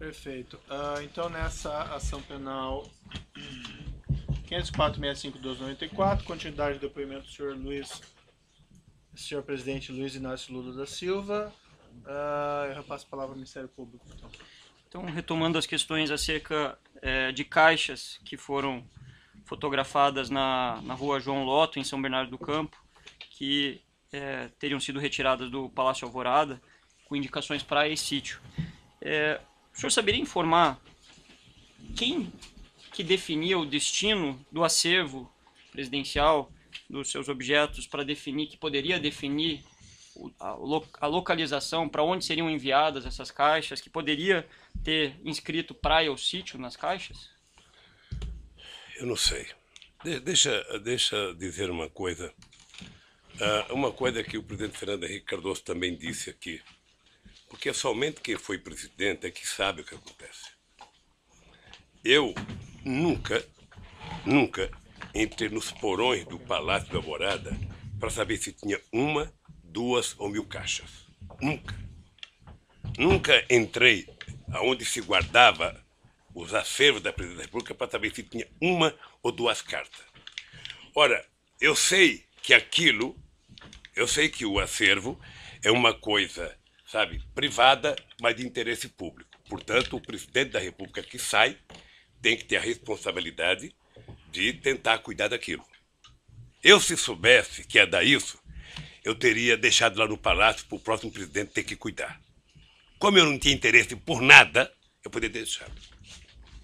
Perfeito. Uh, então, nessa ação penal 504.65294, continuidade do depoimento do senhor Luiz, senhor presidente Luiz Inácio Lula da Silva. Uh, eu repasso a palavra ao Ministério Público. Então, então retomando as questões acerca é, de caixas que foram fotografadas na, na rua João Loto, em São Bernardo do Campo, que é, teriam sido retiradas do Palácio Alvorada, com indicações para esse sítio. É, o senhor saberia informar quem que definia o destino do acervo presidencial dos seus objetos para definir, que poderia definir a localização, para onde seriam enviadas essas caixas, que poderia ter inscrito praia ou sítio nas caixas? Eu não sei. De deixa, deixa dizer uma coisa. Uh, uma coisa que o presidente Fernando Henrique Cardoso também disse aqui. Porque é somente quem foi presidente é que sabe o que acontece. Eu nunca, nunca entrei nos porões do Palácio da Morada para saber se tinha uma, duas ou mil caixas. Nunca. Nunca entrei aonde se guardava os acervos da Presidência da República para saber se tinha uma ou duas cartas. Ora, eu sei que aquilo, eu sei que o acervo é uma coisa sabe, privada, mas de interesse público. Portanto, o presidente da República que sai tem que ter a responsabilidade de tentar cuidar daquilo. Eu, se soubesse que ia dar isso, eu teria deixado lá no palácio para o próximo presidente ter que cuidar. Como eu não tinha interesse por nada, eu poderia deixar.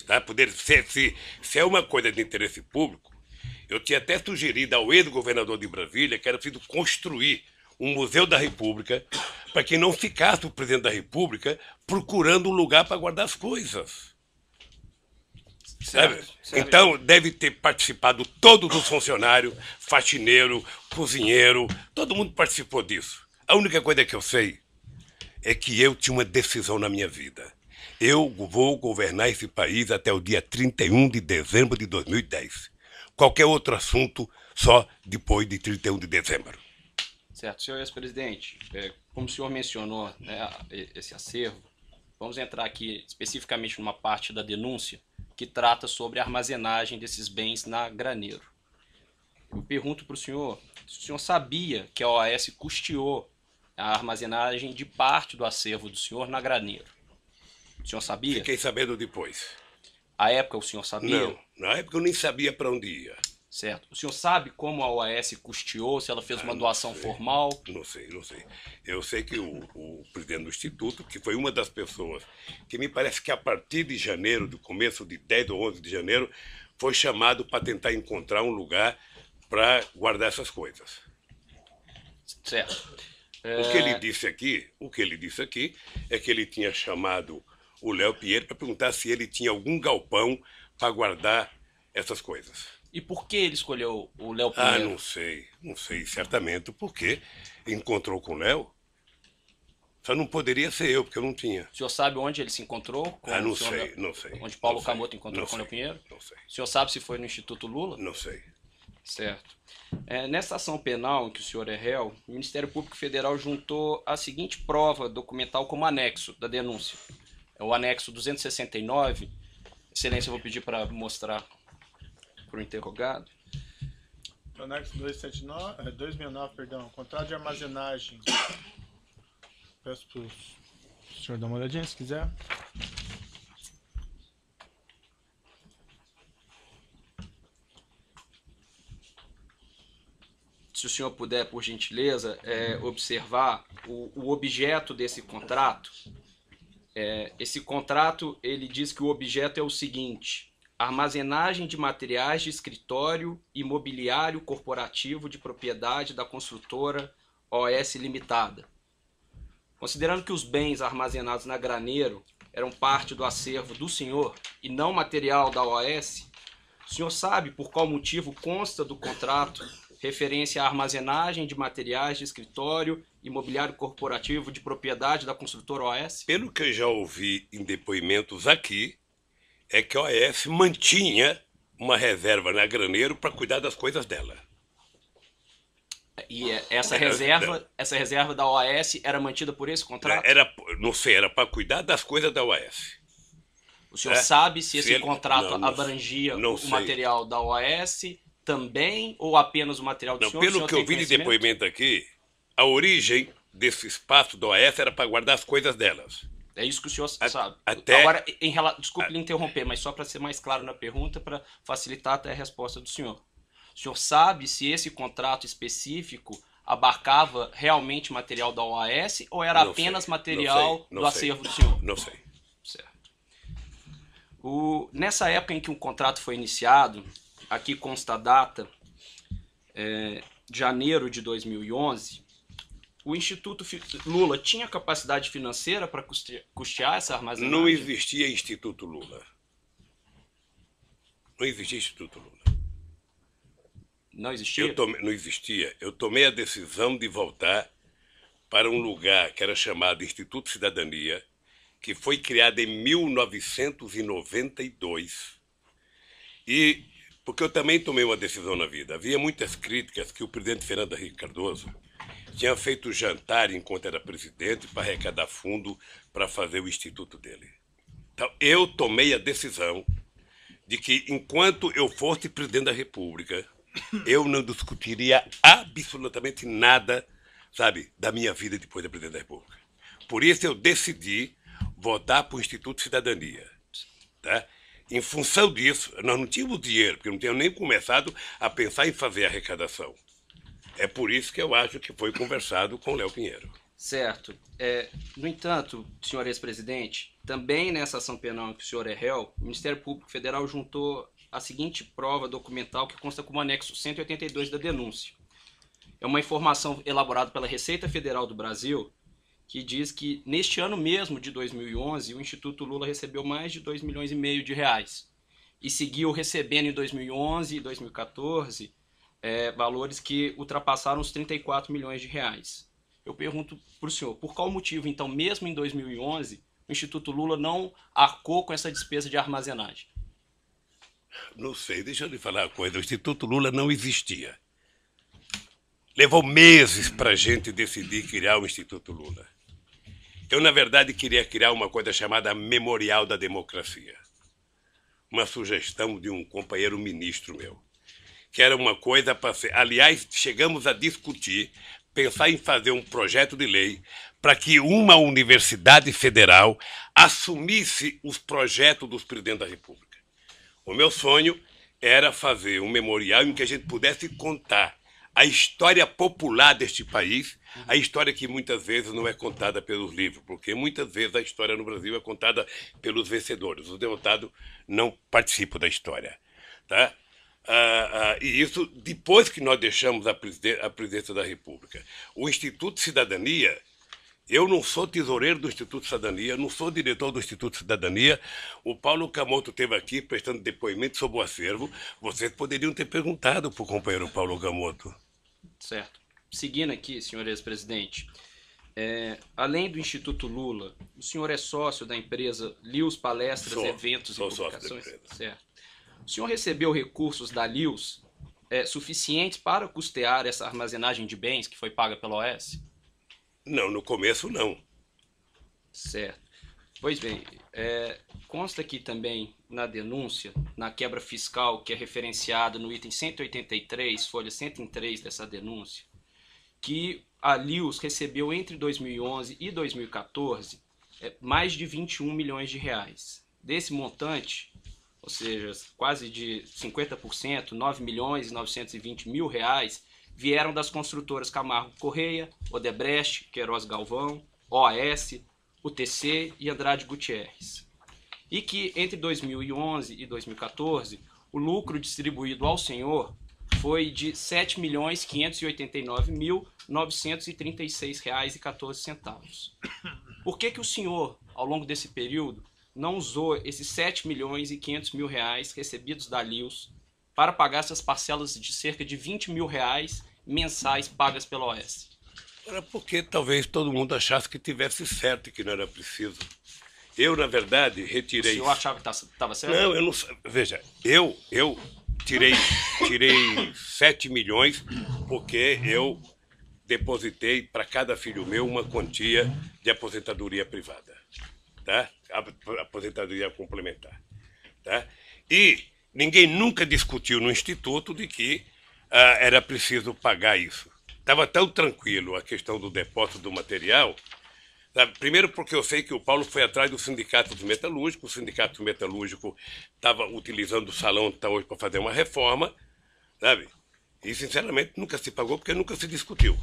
Tá? Poder, se, se, se é uma coisa de interesse público, eu tinha até sugerido ao ex-governador de Brasília que era preciso construir um museu da República para que não ficasse o presidente da República procurando um lugar para guardar as coisas. certo. Então, deve ter participado todos os funcionários, faxineiro, cozinheiro, todo mundo participou disso. A única coisa que eu sei é que eu tinha uma decisão na minha vida. Eu vou governar esse país até o dia 31 de dezembro de 2010. Qualquer outro assunto, só depois de 31 de dezembro. Certo. Senhor ex-presidente, é, como o senhor mencionou né, esse acervo, vamos entrar aqui especificamente numa parte da denúncia que trata sobre a armazenagem desses bens na Graneiro. Eu pergunto para o senhor se o senhor sabia que a OAS custeou a armazenagem de parte do acervo do senhor na Graneiro. O senhor sabia? Fiquei sabendo depois. À época o senhor sabia? Não, na época eu nem sabia para onde ia. Certo. O senhor sabe como a OAS custeou, se ela fez ah, uma ah, doação sei. formal? Não sei, não sei. Eu sei que o, o, presidente do Instituto, que foi uma das pessoas que me parece que a partir de janeiro, do começo de 10 ou 11 de janeiro, foi chamado para tentar encontrar um lugar para guardar essas coisas. Certo. É... O que ele é. disse aqui, o que ele disse aqui é que ele tinha chamado o Léo Pinheiro para perguntar se ele tinha algum galpão para guardar essas coisas. E por que ele escolheu o Léo ah, Pinheiro? Ah, não sei. Não sei, certamente porque encontrou com o Léo. Só não poderia ser eu, porque eu não tinha. O senhor sabe onde ele se encontrou? ah, não sei, não sei. Onde Paulo sei, Camoto encontrou com o Léo Pinheiro? Não sei. O senhor sabe se foi no Instituto Lula? Não sei. Certo. É, nessa ação penal em que o senhor é réu, o Ministério Público Federal juntou a seguinte prova documental como anexo da denúncia. É o anexo 269. Excelência, eu vou pedir para mostrar para o interrogado. Anexo 279, 2009, é, perdão, contrato de armazenagem. Peço para o senhor dar uma olhadinha, se quiser. se o senhor puder, por gentileza, é, observar o, o, objeto desse contrato. É, esse contrato ele diz que o objeto é o seguinte: armazenagem de materiais de escritório e mobiliário corporativo de propriedade da construtora OS Limitada. Considerando que os bens armazenados na Graneiro eram parte do acervo do senhor e não material da OS, o senhor sabe por qual motivo consta do contrato referência à armazenagem de materiais de escritório e mobiliário corporativo de propriedade da construtora OS? Pelo que eu já ouvi em depoimentos aqui, é que a OAS mantinha uma reserva na Graneiro para cuidar das coisas dela. E é, essa reserva, essa reserva da OAS era mantida por esse contrato? Era, não sei, era para cuidar das coisas da OAS. O senhor é? sabe se, se esse ele, contrato não, não, abrangia não o sei. material da OAS também ou apenas o material do não, senhor? Pelo senhor que eu vi de depoimento aqui, a origem desse espaço da OAS era para guardar as coisas delas. É isso que o senhor a, sabe. Até... Agora, em desculpe a... interromper, mas só para ser mais claro na pergunta, para facilitar até a resposta do senhor. O senhor sabe se esse contrato específico abarcava realmente material da OAS ou era não apenas sei, material não sei, não do acervo do senhor? Não sei. Certo. O, nessa época em que o contrato foi iniciado, aqui consta a data, é, janeiro de 2011, o Instituto Lula tinha capacidade financeira para custear essa armazenagem? Não existia Instituto Lula. Não existia Instituto Lula. Não existia? não existia. Eu tomei a decisão de voltar para um lugar que era chamado Instituto Cidadania, que foi criado em 1992. E porque eu também tomei uma decisão na vida. Havia muitas críticas que o presidente Fernando Henrique Cardoso tinha feito jantar enquanto era presidente para arrecadar fundo para fazer o instituto dele. Então, eu tomei a decisão de que, enquanto eu fosse presidente da República, eu não discutiria absolutamente nada, sabe, da minha vida depois da presidente da República. Por isso, eu decidi votar para o Instituto de Cidadania. Tá? Em função disso, nós não tínhamos dinheiro, porque não tínhamos nem começado a pensar em fazer arrecadação. É por isso que eu acho que foi conversado com Léo Pinheiro. Certo. É, no entanto, senhor ex-presidente, também nessa ação penal em que o senhor é réu, o Ministério Público Federal juntou a seguinte prova documental que consta como anexo 182 da denúncia. É uma informação elaborada pela Receita Federal do Brasil que diz que neste ano mesmo de 2011 o Instituto Lula recebeu mais de 2 milhões e meio de reais e seguiu recebendo em 2011 e 2014 é, valores que ultrapassaram os 34 milhões de reais. Eu pergunto para o senhor, por qual motivo, então, mesmo em 2011, o Instituto Lula não arcou com essa despesa de armazenagem? Não sei, deixa eu lhe falar uma coisa. O Instituto Lula não existia. Levou meses para a gente decidir criar o Instituto Lula. Eu, na verdade, queria criar uma coisa chamada Memorial da Democracia. Uma sugestão de um companheiro ministro meu que era uma coisa para ser. Aliás, chegamos a discutir, pensar em fazer um projeto de lei para que uma universidade federal assumisse os projetos dos presidentes da República. O meu sonho era fazer um memorial em que a gente pudesse contar a história popular deste país, a história que muitas vezes não é contada pelos livros, porque muitas vezes a história no Brasil é contada pelos vencedores. O derrotado não participa da história. Tá? Ah, ah, e isso depois que nós deixamos a, a presidência da República. O Instituto de Cidadania, eu não sou tesoureiro do Instituto de Cidadania, não sou diretor do Instituto de Cidadania. O Paulo Camoto esteve aqui prestando depoimento sobre o acervo. Vocês poderiam ter perguntado para o companheiro Paulo Camoto. Certo. Seguindo aqui, senhor ex-presidente, é, além do Instituto Lula, o senhor é sócio da empresa Lius Palestras, sou, Eventos sou e Publicações. Sócio da empresa. Certo. O senhor recebeu recursos da Lius é, suficientes para custear essa armazenagem de bens que foi paga pela OS? Não, no começo não. Certo. Pois bem, é, consta aqui também na denúncia, na quebra fiscal que é referenciada no item 183, folha 103 dessa denúncia, que a Lius recebeu entre 2011 e 2014 é, mais de 21 milhões de reais. Desse montante, ou seja, quase de 50%, 9 milhões e 920 mil reais, vieram das construtoras Camargo Correia, Odebrecht, Queiroz Galvão, OAS, UTC e Andrade Gutierrez. E que entre 2011 e 2014, o lucro distribuído ao senhor foi de R$ 7.589.936,14. Por que, que o senhor, ao longo desse período, não usou esses 7 milhões e 500 mil reais recebidos da Lius para pagar essas parcelas de cerca de 20 mil reais mensais pagas pela OS? Era porque talvez todo mundo achasse que tivesse certo e que não era preciso. Eu, na verdade, retirei. O senhor achava que estava tá certo? Não, eu não. Veja, eu, eu tirei, tirei 7 milhões porque eu depositei para cada filho meu uma quantia de aposentadoria privada. Tá? aposentadoria complementar. Tá? E ninguém nunca discutiu no Instituto de que ah, era preciso pagar isso. Estava tão tranquilo a questão do depósito do material. Tá? Primeiro, porque eu sei que o Paulo foi atrás do Sindicato dos Metalúrgicos. O Sindicato dos Metalúrgicos estava utilizando o salão que está hoje para fazer uma reforma. Sabe? E, sinceramente, nunca se pagou porque nunca se discutiu.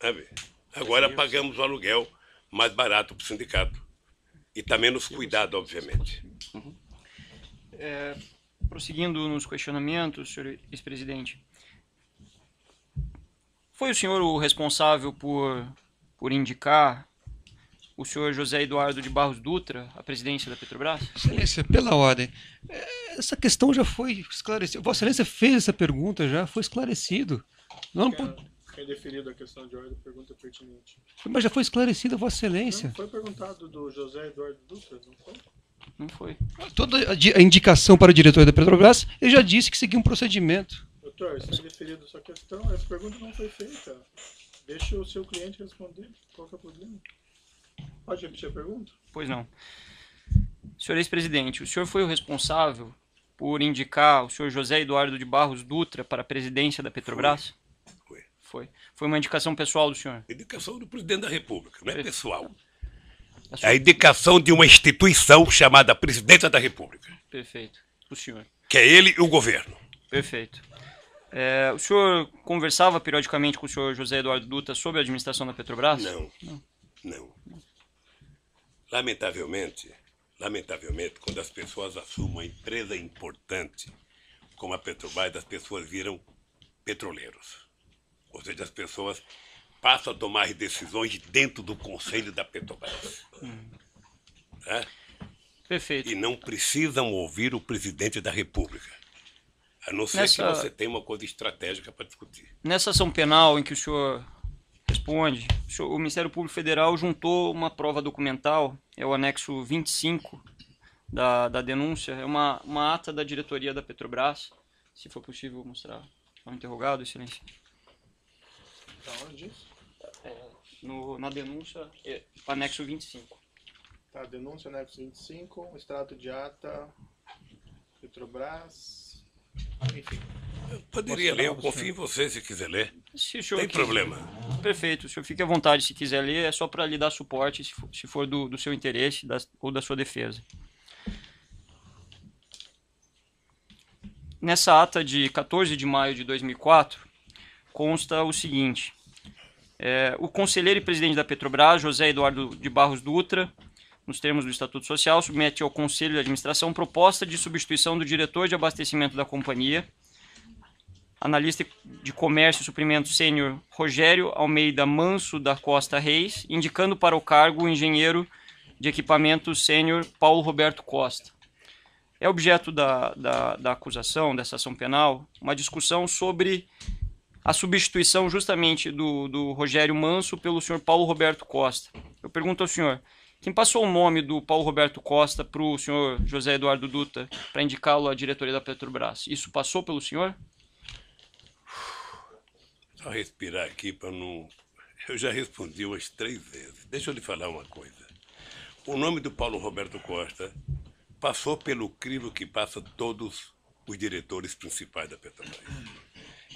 Sabe? Agora pagamos o aluguel mais barato para o sindicato. E está menos cuidado, obviamente. É, prosseguindo nos questionamentos, senhor ex-presidente, foi o senhor o responsável por, por indicar o senhor José Eduardo de Barros Dutra à presidência da Petrobras? Excelência, pela ordem. É, essa questão já foi esclarecida. Vossa Excelência fez essa pergunta já, foi esclarecido. Não, não, definido a questão de ordem, pergunta pertinente. Mas já foi esclarecida, Vossa Excelência. Não foi perguntado do José Eduardo Dutra, não foi? Não foi. Toda a indicação para o diretor da Petrobras, ele já disse que seguia um procedimento. Doutor, se é deferido a sua questão, essa pergunta não foi feita. Deixa o seu cliente responder. Qual é o problema? Pode repetir a pergunta? Pois não. Senhor ex-presidente, o senhor foi o responsável por indicar o senhor José Eduardo de Barros Dutra para a presidência da Petrobras? Foi. Foi. Foi uma indicação pessoal do senhor? Indicação do presidente da República, não é pessoal. É a indicação de uma instituição chamada Presidência da República. Perfeito. O senhor. Que é ele e o governo. Perfeito. É, o senhor conversava periodicamente com o senhor José Eduardo Dutra sobre a administração da Petrobras? Não. Não. não. Lamentavelmente, lamentavelmente, quando as pessoas assumem uma empresa importante como a Petrobras, as pessoas viram petroleiros. Ou seja, as pessoas passam a tomar decisões dentro do conselho da Petrobras. Hum. É? Perfeito. E não precisam ouvir o presidente da República. A não ser Nessa... que você tenha uma coisa estratégica para discutir. Nessa ação penal em que o senhor responde, o, senhor, o Ministério Público Federal juntou uma prova documental, é o anexo 25 da, da denúncia, é uma, uma ata da diretoria da Petrobras, se for possível mostrar ao tá interrogado, excelência. Tá onde é, no, na denúncia, é, anexo 25. Tá, denúncia, anexo 25, extrato de ata, Petrobras, enfim. Eu poderia ler, eu confio em você se quiser ler. Se Tem quiser. problema. Perfeito, o senhor fique à vontade se quiser ler, é só para lhe dar suporte se for, se for do, do, seu interesse ou da sua defesa. Nessa ata de 14 de maio de 2004, consta o seguinte: é, o conselheiro e presidente da Petrobras, José Eduardo de Barros Dutra, nos termos do Estatuto Social, submete ao Conselho de Administração proposta de substituição do diretor de abastecimento da companhia, analista de comércio e suprimento sênior Rogério Almeida Manso da Costa Reis, indicando para o cargo o engenheiro de equipamento sênior Paulo Roberto Costa. É objeto da, da, da acusação, dessa ação penal, uma discussão sobre a substituição justamente do, do Rogério Manso pelo senhor Paulo Roberto Costa. Eu pergunto ao senhor, quem passou o nome do Paulo Roberto Costa para o senhor José Eduardo Dutra para indicá-lo à diretoria da Petrobras? Isso passou pelo senhor? Só respirar aqui para não. Eu já respondi umas três vezes. Deixa eu lhe falar uma coisa. O nome do Paulo Roberto Costa passou pelo crivo que passa todos os diretores principais da Petrobras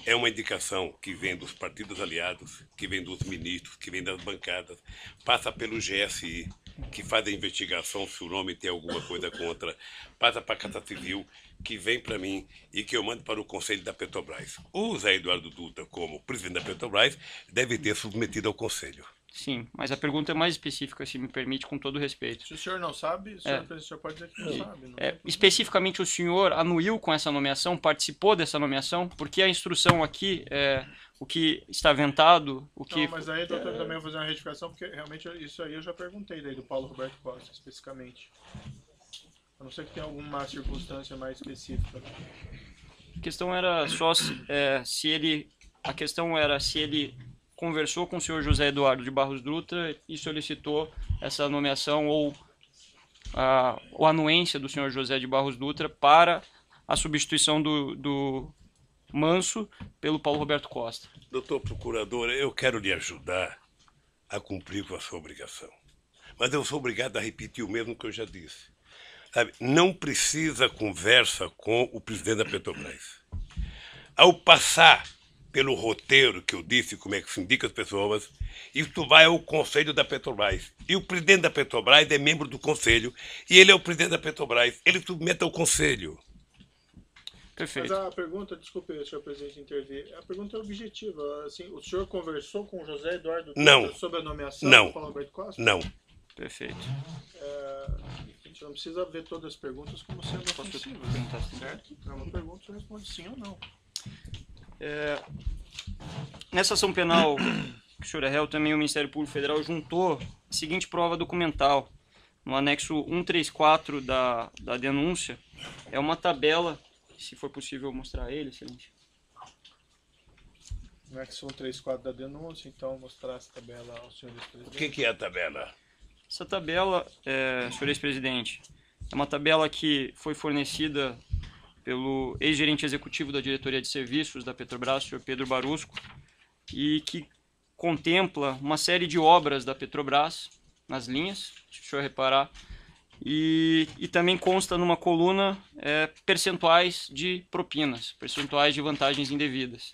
é uma indicação que vem dos partidos aliados, que vem dos ministros, que vem das bancadas, passa pelo GSI, que faz a investigação se o nome tem alguma coisa contra, passa para a Casa Civil, que vem para mim e que eu mando para o Conselho da Petrobras. O Zé Eduardo Duta, como presidente da Petrobras, deve ter submetido ao Conselho. Sim, mas a pergunta é mais específica, se me permite, com todo respeito. Se o senhor não sabe, o senhor, é. o senhor pode dizer que não é. sabe. Não é, especificamente, o senhor anuiu com essa nomeação, participou dessa nomeação, porque a instrução aqui, é, o que está aventado o que... Não, mas aí, doutor, também vou fazer uma retificação, porque realmente isso aí eu já perguntei daí do Paulo Roberto Costa, especificamente. A não ser que tenha alguma circunstância mais específica. A questão era só se, é, se ele... A questão era se ele conversou com o senhor José Eduardo de Barros Dutra e solicitou essa nomeação ou a, ah, a anuência do senhor José de Barros Dutra para a substituição do, do Manso pelo Paulo Roberto Costa. Doutor procurador, eu quero lhe ajudar a cumprir com a sua obrigação. Mas eu sou obrigado a repetir o mesmo que eu já disse. Sabe, não precisa conversa com o presidente da Petrobras. Ao passar pelo roteiro que eu disse, como é que se indica as pessoas, isso vai ao conselho da Petrobras. E o presidente da Petrobras é membro do conselho, e ele é o presidente da Petrobras. Ele submete ao conselho. Perfeito. Mas a pergunta, desculpe, senhor presidente, intervir. A pergunta é objetiva. Assim, o senhor conversou com José Eduardo não. sobre a nomeação não. do Paulo Alberto Costa? Não. Perfeito. É, a gente não precisa ver todas as perguntas como sendo ofensivas. Posso certo? É uma pergunta, você responde sim ou não. É, nessa ação penal que o senhor é réu, também o Ministério Público Federal juntou a seguinte prova documental. No anexo 134 da, da denúncia, é uma tabela, se for possível mostrar ele, excelente. Anexo 134 da denúncia, então mostrar essa tabela ao senhor ex-presidente. O que, que é a tabela? Essa tabela, é, senhor ex-presidente, é uma tabela que foi fornecida pelo ex-gerente executivo da diretoria de serviços da Petrobras, o senhor Pedro Barusco, e que contempla uma série de obras da Petrobras nas linhas, deixa eu reparar, e, e também consta numa coluna é, percentuais de propinas, percentuais de vantagens indevidas.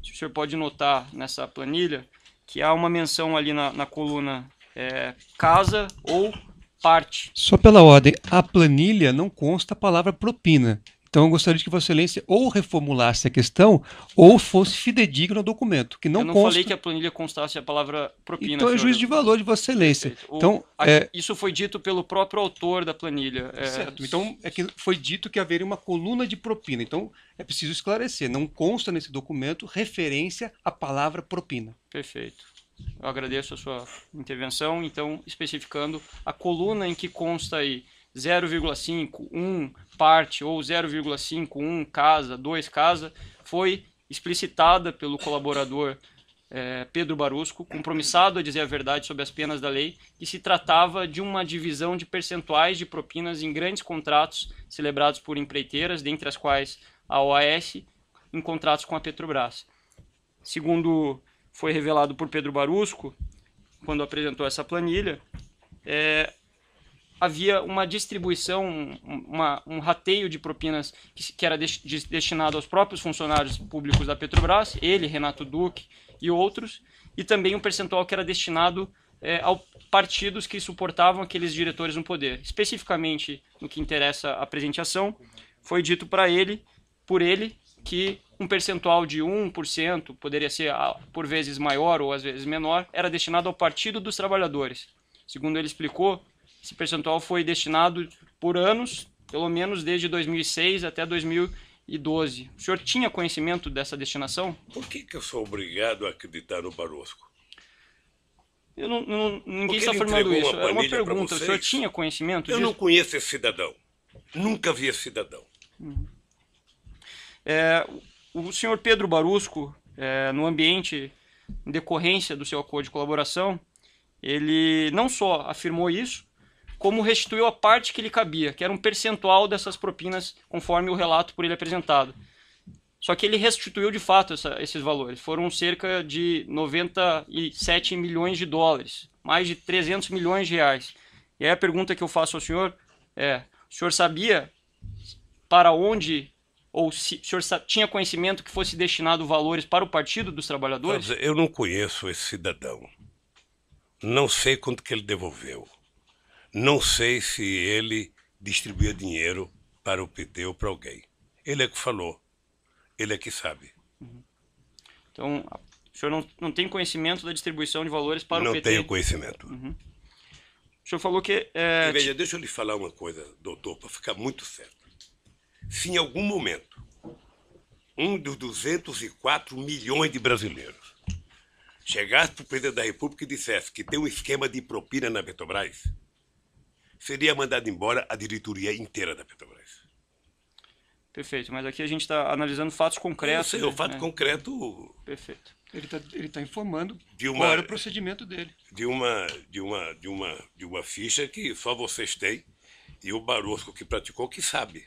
O senhor pode notar nessa planilha que há uma menção ali na, na coluna é, casa ou parte. Só pela ordem, a planilha não consta a palavra propina. Então eu gostaria que Vossa Excelência ou reformulasse a questão ou fosse fidedigno ao documento, que não Eu não consta... falei que a planilha constasse a palavra propina. Então é juiz de valor de Vossa Excelência. É, então, é... Isso foi dito pelo próprio autor da planilha. É, certo. Então é que foi dito que haveria uma coluna de propina. Então é preciso esclarecer. Não consta nesse documento referência à palavra propina. Perfeito. Eu agradeço a sua intervenção. Então, especificando a coluna em que consta aí 0,5, 1 parte ou 0,5, 1 casa, 2 casa, foi explicitada pelo colaborador eh, Pedro Barusco, compromissado a dizer a verdade sobre as penas da lei, que se tratava de uma divisão de percentuais de propinas em grandes contratos celebrados por empreiteiras, dentre as quais a OAS, em contratos com a Petrobras. Segundo foi revelado por Pedro Barusco, quando apresentou essa planilha, é, havia uma distribuição, uma, um rateio de propinas que, que era de, de, destinado aos próprios funcionários públicos da Petrobras, ele, Renato Duque e outros, e também um percentual que era destinado é, partidos que suportavam aqueles diretores no poder. Especificamente no que interessa presente ação foi dito para ele, por ele, que um percentual de 1%, poderia ser por vezes maior ou às vezes menor, era destinado ao Partido dos Trabalhadores. Segundo ele explicou, esse percentual foi destinado por anos, pelo menos desde 2006 até 2012. O senhor tinha conhecimento dessa destinação? Por que, que eu sou obrigado a acreditar no Barosco? Eu não, não ninguém está afirmando isso. Uma é uma pergunta. O senhor tinha conhecimento eu disso? Eu não conheço esse cidadão. Nunca vi esse cidadão. Hum. É, o senhor Pedro Barusco, é, no ambiente em decorrência do seu acordo de colaboração, ele não só afirmou isso, como restituiu a parte que lhe cabia, que era um percentual dessas propinas, conforme o relato por ele apresentado. Só que ele restituiu de fato essa, esses valores. Foram cerca de 97 milhões de dólares, mais de 300 milhões de reais. E aí a pergunta que eu faço ao senhor é: o senhor sabia para onde ou se, o senhor tinha conhecimento que fosse destinado valores para o Partido dos Trabalhadores? Eu não conheço esse cidadão. Não sei quanto que ele devolveu. Não sei se ele distribuía dinheiro para o PT ou para alguém. Ele é que falou. Ele é que sabe. Uhum. Então, o senhor não, não tem conhecimento da distribuição de valores para não o PT? Não tenho conhecimento. Uhum. O senhor falou que. É... Veja, deixa eu lhe falar uma coisa, doutor, para ficar muito certo. Se em algum momento um dos 204 milhões de brasileiros chegasse para o presidente da República e dissesse que tem um esquema de propina na Petrobras, seria mandada embora a diretoria inteira da Petrobras. Perfeito, mas aqui a gente está analisando fatos concretos. Eu sei, o né? fato é. concreto. Perfeito. Ele está ele tá informando de uma, qual era o procedimento dele. De uma, de, uma, de, uma, de uma ficha que só vocês têm e o Barosco que praticou que sabe.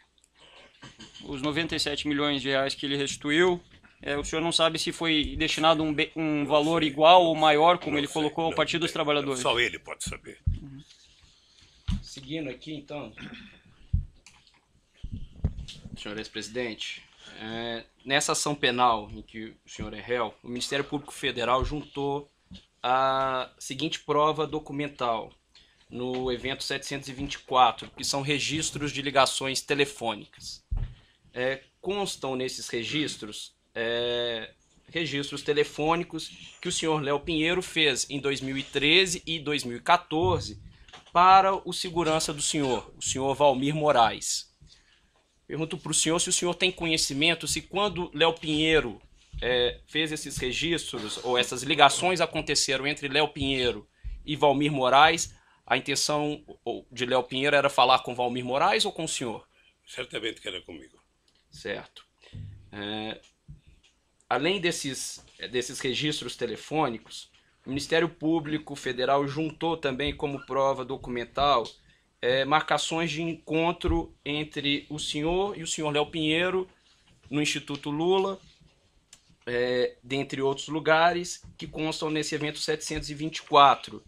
Os 97 milhões de reais que ele restituiu, é, o senhor não sabe se foi destinado um, um valor igual ou maior, como não ele sei, colocou, ao Partido dos Trabalhadores? Só ele pode saber. Uhum. Seguindo aqui, então. Senhor ex-presidente, é, nessa ação penal em que o senhor é réu, o Ministério Público Federal juntou a seguinte prova documental no evento 724, que são registros de ligações telefônicas. É, constam nesses registros é, registros telefônicos que o senhor Léo Pinheiro fez em 2013 e 2014 para o segurança do senhor, o senhor Valmir Moraes. Pergunto para o senhor se o senhor tem conhecimento se quando Léo Pinheiro é, fez esses registros ou essas ligações aconteceram entre Léo Pinheiro e Valmir Moraes, a intenção de Léo Pinheiro era falar com Valmir Moraes ou com o senhor? Certamente que era comigo. Certo. É, além desses, é, desses registros telefônicos, o Ministério Público Federal juntou também como prova documental é, marcações de encontro entre o senhor e o senhor Léo Pinheiro no Instituto Lula, é, dentre outros lugares, que constam nesse evento 724.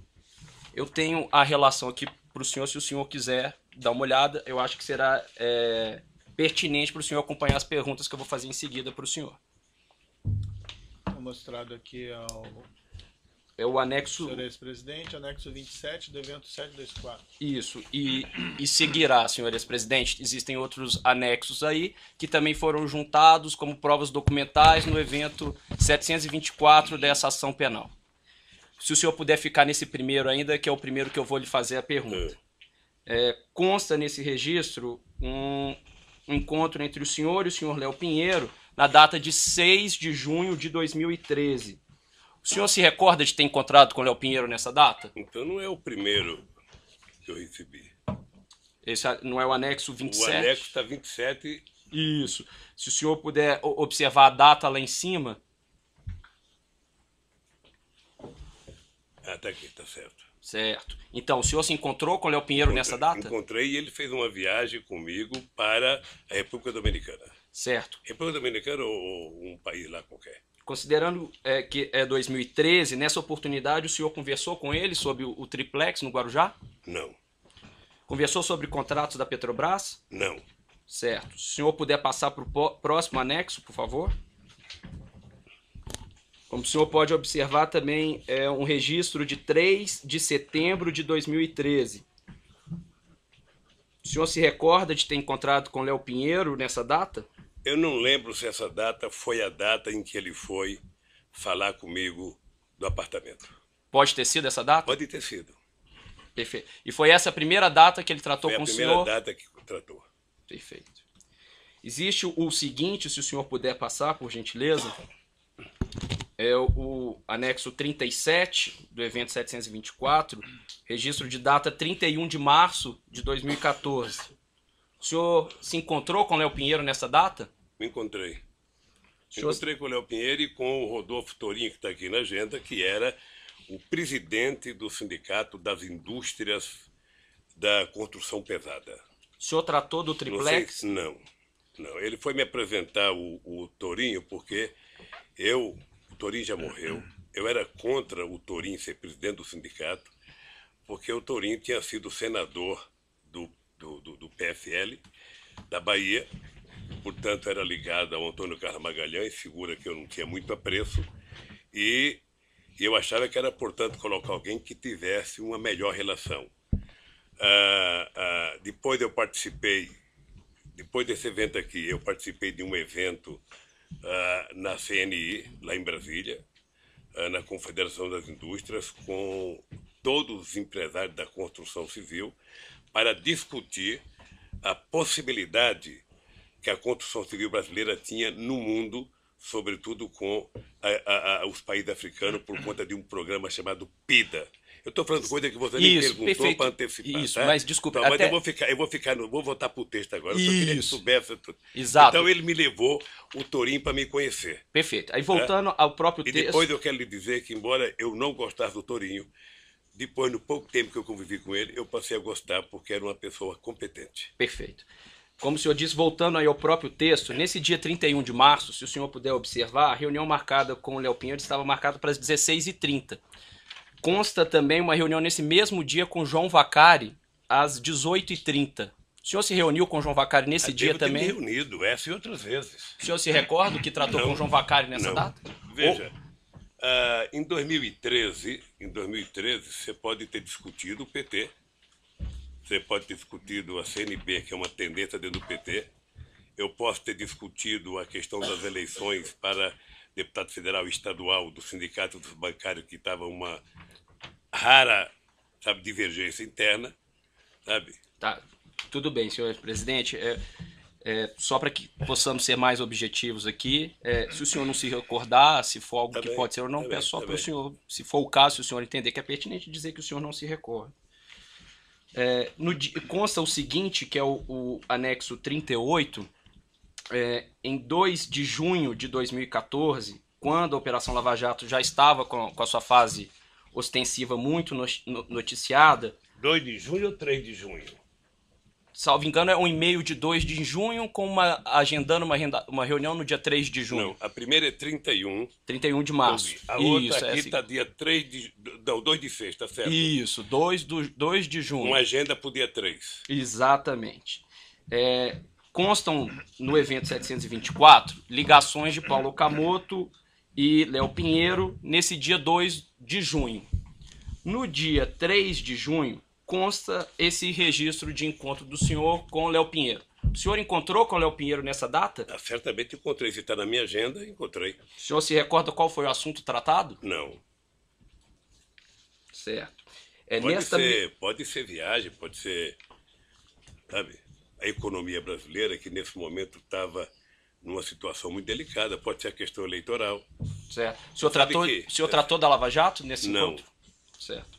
Eu tenho a relação aqui para o senhor, se o senhor quiser dar uma olhada, eu acho que será é, pertinente para o senhor acompanhar as perguntas que eu vou fazer em seguida para o senhor. Vou mostrar aqui ao é o anexo. Senhor ex-presidente, anexo 27 do evento 724. Isso. E, e seguirá, senhor ex-presidente. Existem outros anexos aí que também foram juntados como provas documentais no evento 724 dessa ação penal. Se o senhor puder ficar nesse primeiro ainda, que é o primeiro que eu vou lhe fazer a pergunta. É, é consta nesse registro um encontro entre o senhor e o senhor Léo Pinheiro na data de 6 de junho de 2013 o senhor se recorda de ter encontrado com o Léo Pinheiro nessa data? Então não é o primeiro que eu recebi. Esse não é o anexo 27? O anexo está 27. Isso. Se o senhor puder observar a data lá em cima. Ah, tá aqui, está certo. Certo. Então, o senhor se encontrou com o Léo Pinheiro encontrei, nessa data? Encontrei e ele fez uma viagem comigo para a República Dominicana. Certo. República Dominicana ou um país lá qualquer. Considerando é, que é 2013, nessa oportunidade o senhor conversou com ele sobre o, o triplex no Guarujá? Não. Conversou sobre contratos da Petrobras? Não. Certo. Se o senhor puder passar para o próximo anexo, por favor. Como o senhor pode observar também, é um registro de 3 de setembro de 2013. O senhor se recorda de ter encontrado com Léo Pinheiro nessa data? Eu não lembro se essa data foi a data em que ele foi falar comigo do apartamento. Pode ter sido essa data? Pode ter sido. Perfeito. E foi essa a primeira data que ele tratou com o senhor? Foi a primeira data que tratou. Perfeito. Existe o seguinte, se o senhor puder passar, por gentileza. É o anexo 37 do evento 724, registro de data 31 de março de 2014. O senhor se encontrou com o Léo Pinheiro nessa data? Me encontrei. Me encontrei com o Léo Pinheiro e com o Rodolfo Torinho, que está aqui na agenda, que era o presidente do Sindicato das Indústrias da Construção Pesada. O senhor tratou do triplex? Não, sei, não, não. Ele foi me apresentar o, o Torinho porque eu, o Torinho já morreu, eu era contra o Torinho ser presidente do sindicato, porque o Torinho tinha sido senador do, do, do PFL da Bahia, portanto era ligada ao Antônio Carlos Magalhães, figura que eu não tinha muito apreço, e eu achava que era, portanto, colocar alguém que tivesse uma melhor relação. Ah, ah, depois eu participei, depois desse evento aqui, eu participei de um evento ah, na CNI, lá em Brasília, na Confederação das Indústrias, com todos os empresários da construção civil, para discutir a possibilidade que a construção civil brasileira tinha no mundo, sobretudo com a, a, os países africanos, por conta de um programa chamado PIDA. Eu estou falando coisa que você me perguntou para antecipar. Isso, tá? mas desculpa. Não, até... Mas eu vou ficar, eu vou ficar, vou voltar para o texto agora. isso. Eu queria que soubesse tudo. Exato. Então ele me levou o Torim para me conhecer. Perfeito. Aí tá? voltando tá? ao próprio e texto. E depois eu quero lhe dizer que, embora eu não gostasse do Torinho, depois, no pouco tempo que eu convivi com ele, eu passei a gostar porque era uma pessoa competente. Perfeito. Como o senhor disse, voltando aí ao próprio texto, nesse dia 31 de março, se o senhor puder observar, a reunião marcada com o Léo Pinheiro estava marcada para as 16h30. Consta também uma reunião nesse mesmo dia com João Vacari, às 18h30. O senhor se reuniu com o João Vacari nesse Eu ah, dia devo também? Já me reunido, essa e outras vezes. O senhor se recorda do que tratou não, com o João Vacari nessa não. data? Veja. Ou Uh, em 2013, em 2013, você pode ter discutido o PT, você pode ter discutido a CNB, que é uma tendência dentro do PT, eu posso ter discutido a questão das eleições para deputado federal e estadual do Sindicato dos Bancários, que estava uma rara sabe, divergência interna, sabe? Tá, tudo bem, senhor presidente. É, é, só para que possamos ser mais objetivos aqui, é, se o senhor não se recordar, se for algo tá que bem, pode ser ou não, tá peço é só tá para o senhor, se for o caso, se o senhor entender que é pertinente dizer que o senhor não se recorda. É, no, consta o seguinte, que é o, o anexo 38, é, em 2 de junho de 2014, quando a Operação Lava Jato já estava com, com a sua fase ostensiva muito noticiada. 2 de junho ou 3 de junho? salvo engano, é um e-mail de 2 de junho com uma agendando uma, renda, uma reunião no dia 3 de junho. Não, a primeira é 31. 31 de março. A outra Isso, é aqui está é assim. Tá dia 3 de... Não, 2 de sexta, certo? Isso, 2, do, 2 de junho. Uma agenda para o dia 3. Exatamente. É, constam no evento 724 ligações de Paulo Camoto e Léo Pinheiro nesse dia 2 de junho. No dia 3 de junho, consta esse registro de encontro do senhor com Léo Pinheiro? O senhor encontrou com Léo Pinheiro nessa data? Ah, certamente encontrei. Se está na minha agenda, encontrei. O senhor se recorda qual foi o assunto tratado? Não. Certo. É pode, nesta... ser, pode ser viagem, pode ser. Sabe? A economia brasileira, que nesse momento estava numa situação muito delicada, pode ser a questão eleitoral. Certo. O senhor, tratou, que, o senhor tratou da Lava Jato nesse não. encontro? Certo.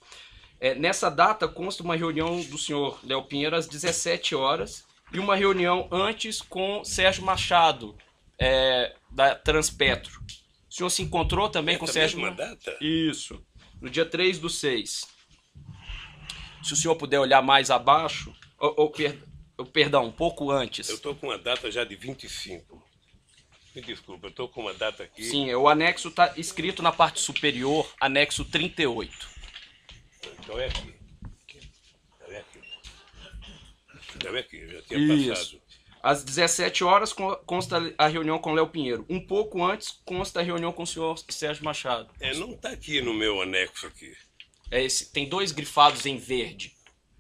É, nessa data consta uma reunião do senhor Léo Pinheiro às 17 horas e uma reunião antes com Sérgio Machado, é, da Transpetro. O senhor se encontrou também Essa é, com Sérgio Machado? Isso, no dia 3 do 6. Se o senhor puder olhar mais abaixo, ou, ou per, perdão, um pouco antes. Eu estou com uma data já de 25. Me desculpa, eu estou com uma data aqui. Sim, o anexo está escrito na parte superior, anexo 38. Então é, é aqui. Então é aqui. Então é aqui, já tinha Isso. passado. Às 17 horas consta a reunião com Léo Pinheiro. Um pouco antes consta a reunião com o senhor Sérgio Machado. É, não está aqui no meu anexo aqui. É esse, tem dois grifados em verde.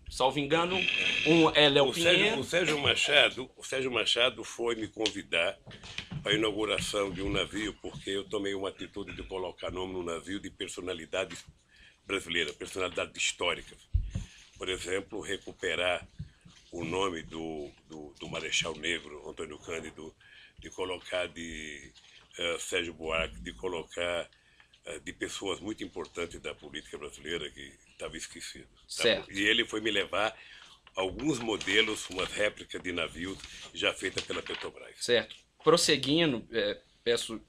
Salvo engano, um é Léo o Pinheiro. Sérgio, o Sérgio Machado, o Sérgio Machado foi me convidar para a inauguração de um navio porque eu tomei uma atitude de colocar nome no navio de personalidades brasileira, personalidade histórica. Por exemplo, recuperar o nome do, do, do Marechal Negro, Antônio Cândido, de colocar de uh, Sérgio Buarque, de colocar uh, de pessoas muito importantes da política brasileira que estavam esquecidas. Tá? E ele foi me levar alguns modelos, umas réplicas de navios já feita pela Petrobras. Certo. Prosseguindo, é, peço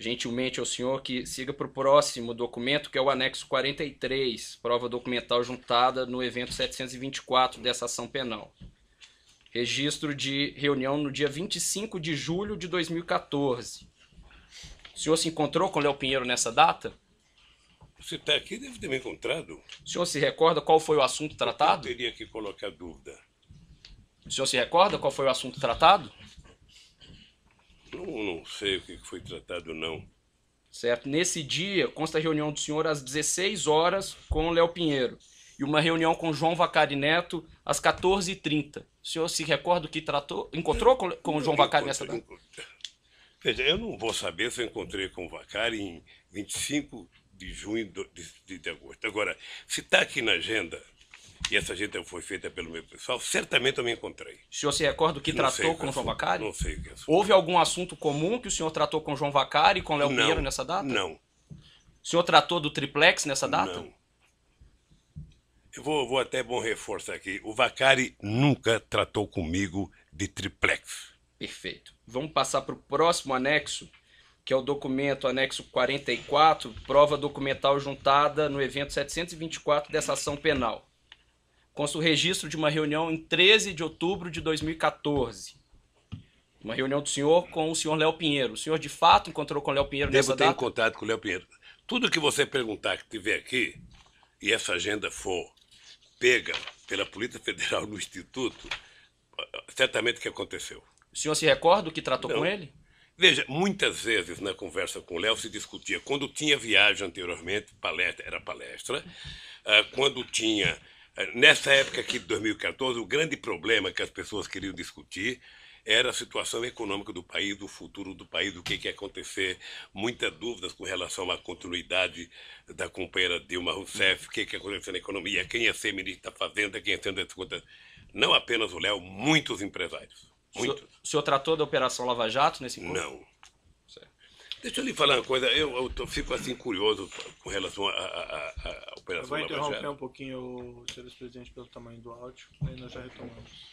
gentilmente ao senhor que siga para o próximo documento, que é o anexo 43, prova documental juntada no evento 724 dessa ação penal. Registro de reunião no dia 25 de julho de 2014. O senhor se encontrou com Léo Pinheiro nessa data? Você está aqui, deve ter me encontrado. O senhor se recorda qual foi o assunto tratado? Eu teria que colocar dúvida. O senhor se recorda qual foi o assunto tratado? Não, não sei o que foi tratado, não. Certo? Nesse dia, consta a reunião do senhor às 16 horas com Léo Pinheiro e uma reunião com João Vacari Neto às 14h30. O senhor se recorda que tratou, encontrou com, com o João Vacari nessa data? eu não vou saber se eu encontrei com o Vacari em 25 de junho de, de, de agosto. Agora, se está aqui na agenda, e essa gente foi feita pelo meu pessoal, certamente eu me encontrei. O senhor se recorda do que tratou com o João Vacari? Não sei o que é Houve algum assunto comum que o senhor tratou com João Vacari e com Léo Pinheiro nessa data? Não. O senhor tratou do triplex nessa data? Não. Eu vou, vou até bom reforço aqui. O Vacari nunca tratou comigo de triplex. Perfeito. Vamos passar para o próximo anexo, que é o documento anexo 44, prova documental juntada no evento 724 dessa ação penal consta o registro de uma reunião em 13 de outubro de 2014. Uma reunião do senhor com o senhor Léo Pinheiro. O senhor, de fato, encontrou com o Léo Pinheiro Devo nessa data? Devo ter contato com o Léo Pinheiro. Tudo que você perguntar que tiver aqui, e essa agenda for pega pela Polícia Federal no Instituto, certamente que aconteceu. O senhor se recorda do que tratou Não. com ele? Veja, muitas vezes na conversa com o Léo se discutia quando tinha viagem anteriormente, palestra, era palestra, ah, quando tinha é, nessa época aqui de 2014, o grande problema que as pessoas queriam discutir era a situação econômica do país, o futuro do país, o que, que ia acontecer, muitas dúvidas com relação à continuidade da companheira Dilma Rousseff, o que, que ia acontecer na economia, quem ia ser ministro da Fazenda, quem ia ser Contas. Não apenas o Léo, muitos empresários. Muitos. O senhor, o senhor tratou da Operação Lava Jato nesse encontro? Não. Deixa eu lhe falar uma coisa, eu, eu tô, fico assim curioso com relação à operação. Eu vou interromper um pouquinho o senhor presidente pelo tamanho do áudio, aí né, nós já retomamos.